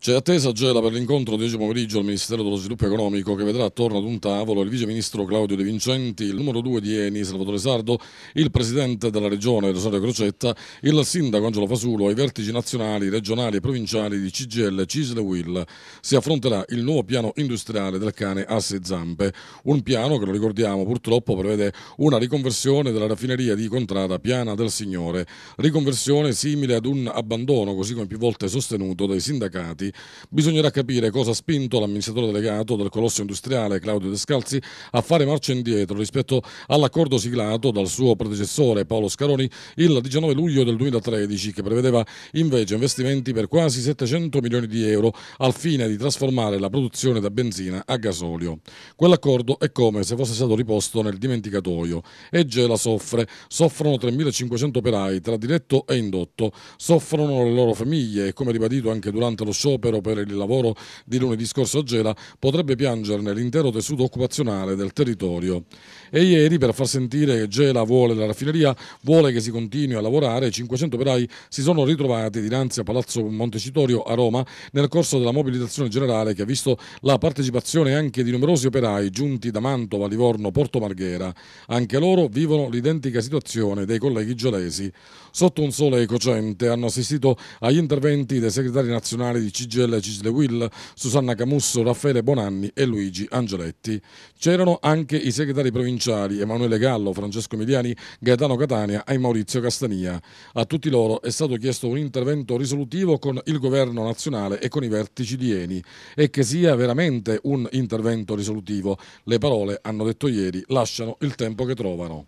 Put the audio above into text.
C'è attesa Gela per l'incontro di oggi pomeriggio al Ministero dello Sviluppo Economico che vedrà attorno ad un tavolo il Vice Ministro Claudio De Vincenti, il numero 2 di Eni Salvatore Sardo, il Presidente della Regione Rosario Crocetta, il Sindaco Angelo Fasulo e i vertici nazionali, regionali e provinciali di CGL, Cisle Will. Si affronterà il nuovo piano industriale del cane Asse Zampe, un piano che, lo ricordiamo, purtroppo prevede una riconversione della raffineria di Contrada Piana del Signore, riconversione simile ad un abbandono, così come più volte sostenuto dai sindacati bisognerà capire cosa ha spinto l'amministratore delegato del colosso industriale Claudio Descalzi a fare marcia indietro rispetto all'accordo siglato dal suo predecessore Paolo Scaroni il 19 luglio del 2013 che prevedeva invece investimenti per quasi 700 milioni di euro al fine di trasformare la produzione da benzina a gasolio. Quell'accordo è come se fosse stato riposto nel dimenticatoio e Gela soffre, soffrono 3.500 operai tra diretto e indotto, soffrono le loro famiglie e come ribadito anche durante lo sciopero sciopero per il lavoro di lunedì scorso a Gela potrebbe piangerne l'intero tessuto occupazionale del territorio. E ieri, per far sentire che Gela vuole la raffineria, vuole che si continui a lavorare, 500 operai si sono ritrovati dinanzi a Palazzo Montecitorio a Roma nel corso della mobilitazione generale che ha visto la partecipazione anche di numerosi operai giunti da Mantova, Livorno, Porto Marghera. Anche loro vivono l'identica situazione dei colleghi gelesi. Sotto un sole cocente hanno assistito agli interventi dei segretari nazionali di CGA Sigel, Cisle Will, Susanna Camusso, Raffaele Bonanni e Luigi Angeletti. C'erano anche i segretari provinciali Emanuele Gallo, Francesco Miliani, Gaetano Catania e Maurizio Castania. A tutti loro è stato chiesto un intervento risolutivo con il governo nazionale e con i vertici di Eni e che sia veramente un intervento risolutivo. Le parole, hanno detto ieri, lasciano il tempo che trovano.